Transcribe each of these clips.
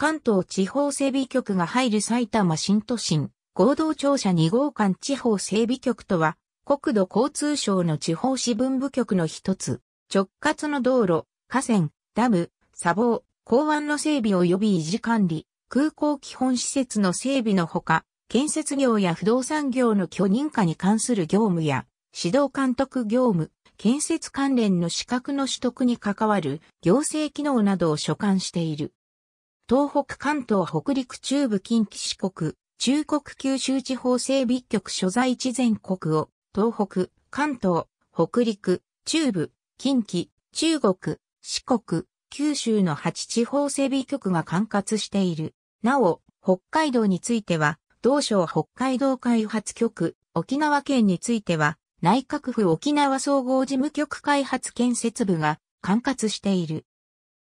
関東地方整備局が入る埼玉新都心合同庁舎2号館地方整備局とは、国土交通省の地方支分部局の一つ、直轄の道路、河川、ダム、砂防、港湾の整備及び維持管理、空港基本施設の整備のほか、建設業や不動産業の許認可に関する業務や、指導監督業務、建設関連の資格の取得に関わる行政機能などを所管している。東北関東北陸中部近畿四国、中国九州地方整備局所在地全国を、東北、関東、北陸、中部、近畿、中国、四国、九州の8地方整備局が管轄している。なお、北海道については、同省北海道開発局、沖縄県については、内閣府沖縄総合事務局開発建設部が管轄している。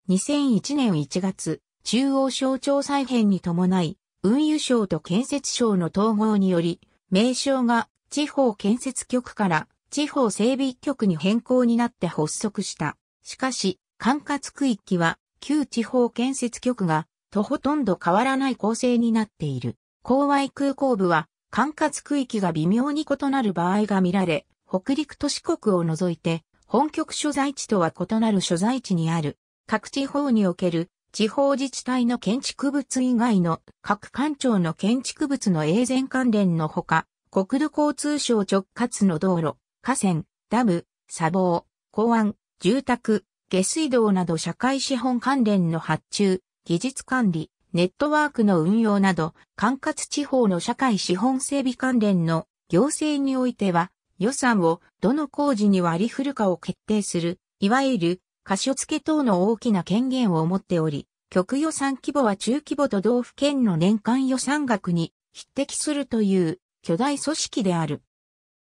2001年1月、中央省庁再編に伴い、運輸省と建設省の統合により、名称が地方建設局から地方整備局に変更になって発足した。しかし、管轄区域は旧地方建設局がとほとんど変わらない構成になっている。郊外空港部は管轄区域が微妙に異なる場合が見られ、北陸都市国を除いて本局所在地とは異なる所在地にある各地方における地方自治体の建築物以外の各官庁の建築物の永全関連のほか、国土交通省直轄の道路、河川、ダム、砂防、港湾、住宅、下水道など社会資本関連の発注、技術管理、ネットワークの運用など、管轄地方の社会資本整備関連の行政においては、予算をどの工事に割り振るかを決定する、いわゆる貸付等の大きな権限を持っており、局予算規模は中規模都道府県の年間予算額に匹敵するという巨大組織である。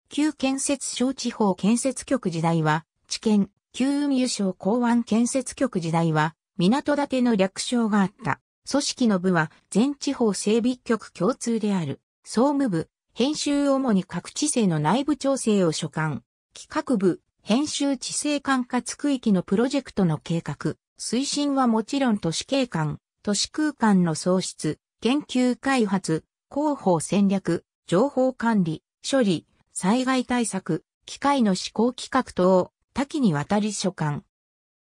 旧建設省地方建設局時代は、地県、旧運輸省港湾建設局時代は、港建ての略称があった。組織の部は全地方整備局共通である。総務部、編集主に各地政の内部調整を所管。企画部、編集地政管轄区域のプロジェクトの計画、推進はもちろん都市景観、都市空間の創出、研究開発、広報戦略、情報管理、処理、災害対策、機械の施行企画等、多岐にわたり所管。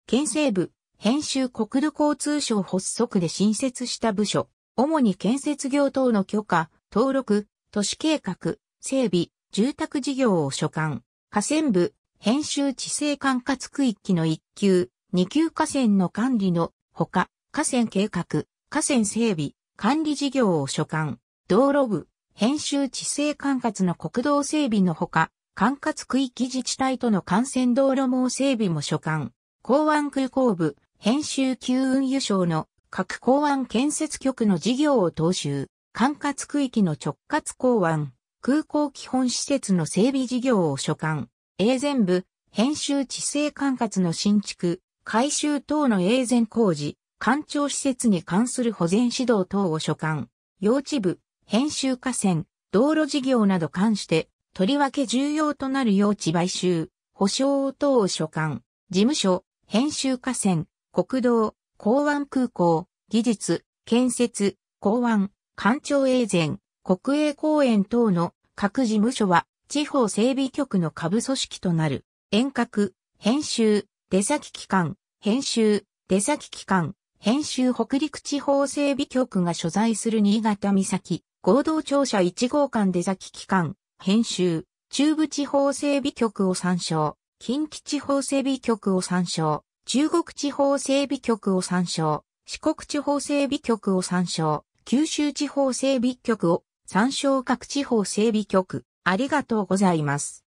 県西部、編集国土交通省発足で新設した部署、主に建設業等の許可、登録、都市計画、整備、住宅事業を所管。河川部、編集地政管轄区域の1級、2級河川の管理のほか、河川計画、河川整備、管理事業を所管、道路部、編集地政管轄の国道整備のほか、管轄区域自治体との幹線道路網整備も所管、港湾空港部、編集級運輸省の各港湾建設局の事業を踏襲、管轄区域の直轄港湾、空港基本施設の整備事業を所管、永全部、編集地政管轄の新築、改修等の永全工事、官庁施設に関する保全指導等を所管、用地部、編集河川、道路事業など関して、とりわけ重要となる用地買収、保証等を所管、事務所、編集河川、国道、港湾空港、技術、建設、港湾、官庁永全、国営公園等の各事務所は地方整備局の下部組織となる、遠隔、編集、出先機関、編集、出先機関、編集北陸地方整備局が所在する新潟岬、合同庁舎1号館出先機関、編集、中部地方整備局を参照、近畿地方整備局を参照、中国地方整備局を参照、四国地方整備局を参照、九州地方整備局を参照各地方整備局、ありがとうございます。